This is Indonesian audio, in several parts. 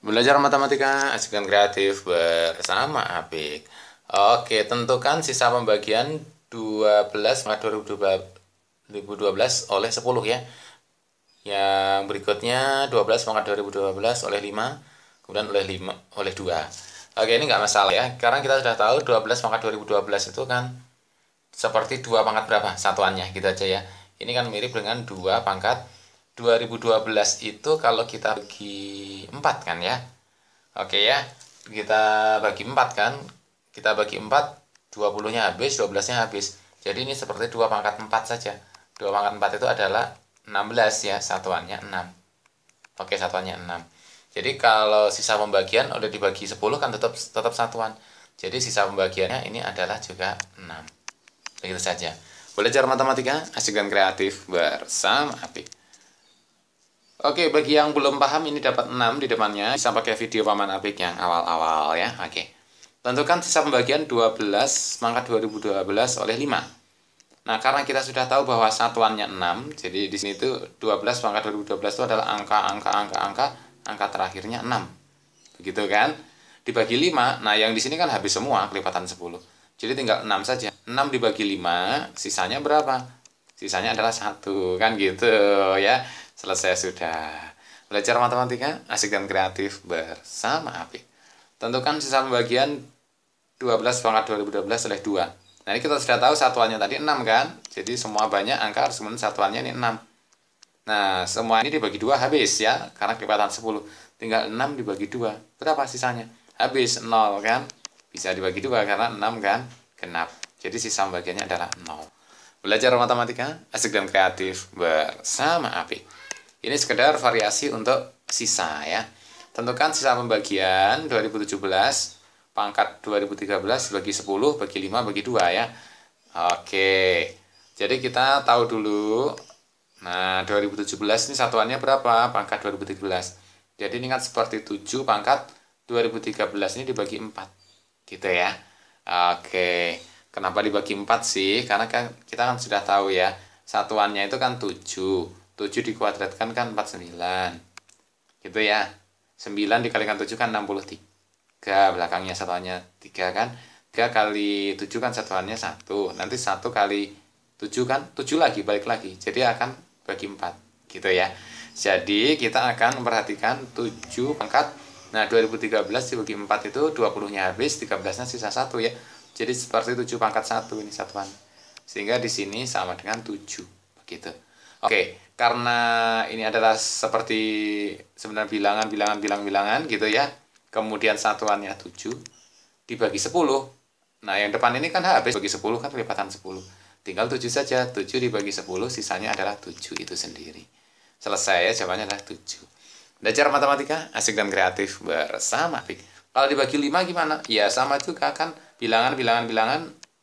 Belajar matematika, asikkan kreatif bersama Apik. Oke, tentukan sisa pembagian 12 Maret 2012 oleh 10 ya. Yang berikutnya 12 Maret 2012 oleh 5, kemudian oleh 5 oleh 2. Oke, ini nggak masalah ya. Sekarang kita sudah tahu 12 Maret 2012 itu kan seperti 2 pangkat berapa satuannya gitu aja ya. Ini kan mirip dengan 2 pangkat 2012 itu kalau kita bagi 4 kan ya. Oke ya. Kita bagi 4 kan. Kita bagi 4, 20-nya habis, 12-nya habis. Jadi ini seperti 2 pangkat 4 saja. 2 pangkat 4 itu adalah 16 ya, satuannya 6. Oke, satuannya 6. Jadi kalau sisa pembagian udah dibagi 10 kan tetap tetap satuan. Jadi sisa pembagiannya ini adalah juga 6. Begitu saja. Belajar matematika, asik dan kreatif bersama Apik. Oke, okay, bagi yang belum paham ini dapat 6 di depannya. Bisa pakai video paman yang awal-awal ya. Oke. Okay. Tentukan sisa pembagian 12 mangkat 2012 oleh 5. Nah, karena kita sudah tahu bahwa satuannya 6, jadi di sini itu 12 pangkat 2012 itu adalah angka-angka angka-angka angka terakhirnya 6. Begitu kan? Dibagi 5. Nah, yang di sini kan habis semua kelipatan 10. Jadi tinggal 6 saja. 6 dibagi 5, sisanya berapa? Sisanya adalah satu kan gitu ya. Selesai sudah. Belajar matematika asik dan kreatif bersama api Tentukan sisa pembagian 12 pangkat 2012 oleh 2. Nah, ini kita sudah tahu satuannya tadi 6 kan? Jadi semua banyak angka harus kemudian satuannya ini 6. Nah, semua ini dibagi dua habis ya, karena kelipatan 10. Tinggal 6 dibagi dua Berapa sisanya? Habis 0 kan? Bisa dibagi dua karena 6 kan? Genap. Jadi sisa pembagiannya adalah 0. Belajar matematika, asik dan kreatif bersama api ini sekedar variasi untuk sisa ya. Tentukan sisa pembagian 2017 pangkat 2013 bagi 10 bagi 5 bagi 2 ya. Oke. Jadi kita tahu dulu nah 2017 ini satuannya berapa pangkat 2013. Jadi ini kan seperti 7 pangkat 2013 ini dibagi 4. Gitu ya. Oke. Kenapa dibagi 4 sih? Karena kan kita kan sudah tahu ya, satuannya itu kan 7 7 dikuadratkan kan 49 gitu ya 9 dikalikan 7 kan 63 belakangnya satuannya 3 kan 3 kali 7 kan satuannya 1 nanti 1 kali 7 kan 7 lagi balik lagi jadi akan bagi 4 gitu ya jadi kita akan memperhatikan 7 pangkat nah 2013 dibagi 4 itu 20 nya habis 13 nya sisa 1 ya jadi seperti 7 pangkat 1 ini satuan sehingga di sini sama dengan 7 begitu Oke, okay. karena ini adalah seperti sebenarnya bilangan, bilangan, bilangan, bilangan gitu ya. Kemudian satuannya 7 dibagi 10. Nah, yang depan ini kan habis bagi 10 kan lipatan 10. Tinggal 7 saja. 7 dibagi 10 sisanya adalah 7 itu sendiri. Selesai ya jawabannya adalah 7. Belajar matematika asik dan kreatif bersama Pik. Kalau dibagi 5 gimana? Ya sama juga kan bilangan bilangan bilangan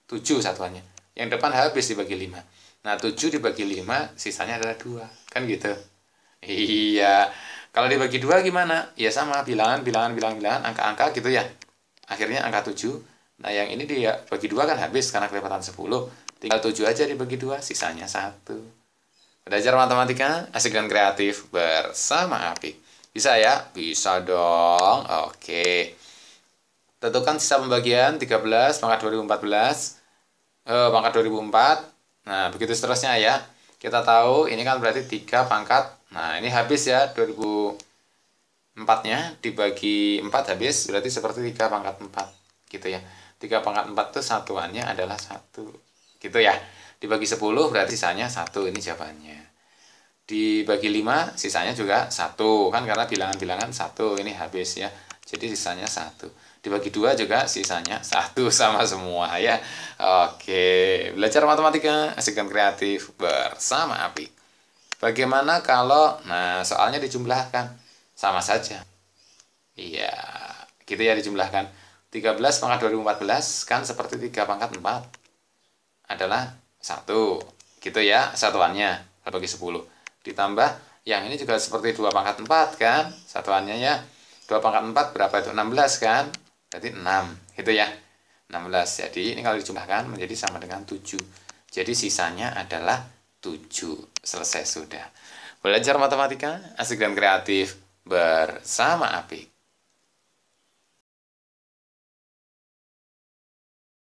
7 satuannya. Yang depan habis dibagi 5. Nah, 7 dibagi 5, sisanya adalah 2. Kan gitu? Iya. Kalau dibagi 2 gimana? Ya sama, bilangan, bilangan, bilangan, bilangan, angka-angka gitu ya. Akhirnya angka 7. Nah, yang ini dia bagi 2 kan habis karena kelipatan 10. Tinggal 7 aja dibagi 2, sisanya 1. Belajar matematika, asik dan kreatif bersama Api. Bisa ya? Bisa dong. Oke. Tentukan sisa pembagian 13 pangkat 2014. Eh, pangkat 2004 Nah, begitu seterusnya ya. Kita tahu ini kan berarti 3 pangkat. Nah, ini habis ya 2004-nya dibagi 4 habis berarti seperti 3 pangkat 4 gitu ya. 3 pangkat 4 itu satuannya adalah 1. Gitu ya. Dibagi 10 berarti sisanya 1. Ini jawabannya. Dibagi 5 sisanya juga 1 kan karena bilangan-bilangan 1 ini habis ya. Jadi sisanya 1 dibagi dua juga sisanya satu sama semua ya oke belajar matematika asikkan kreatif bersama api bagaimana kalau nah soalnya dijumlahkan sama saja iya gitu ya dijumlahkan 13 pangkat 2014 kan seperti 3 pangkat 4 adalah satu gitu ya satuannya bagi 10 ditambah yang ini juga seperti 2 pangkat 4 kan satuannya ya 2 pangkat 4 berapa itu 16 kan berarti 6 gitu ya 16 jadi ini kalau dijumlahkan menjadi sama dengan 7 jadi sisanya adalah 7 selesai sudah belajar matematika asik dan kreatif bersama Apik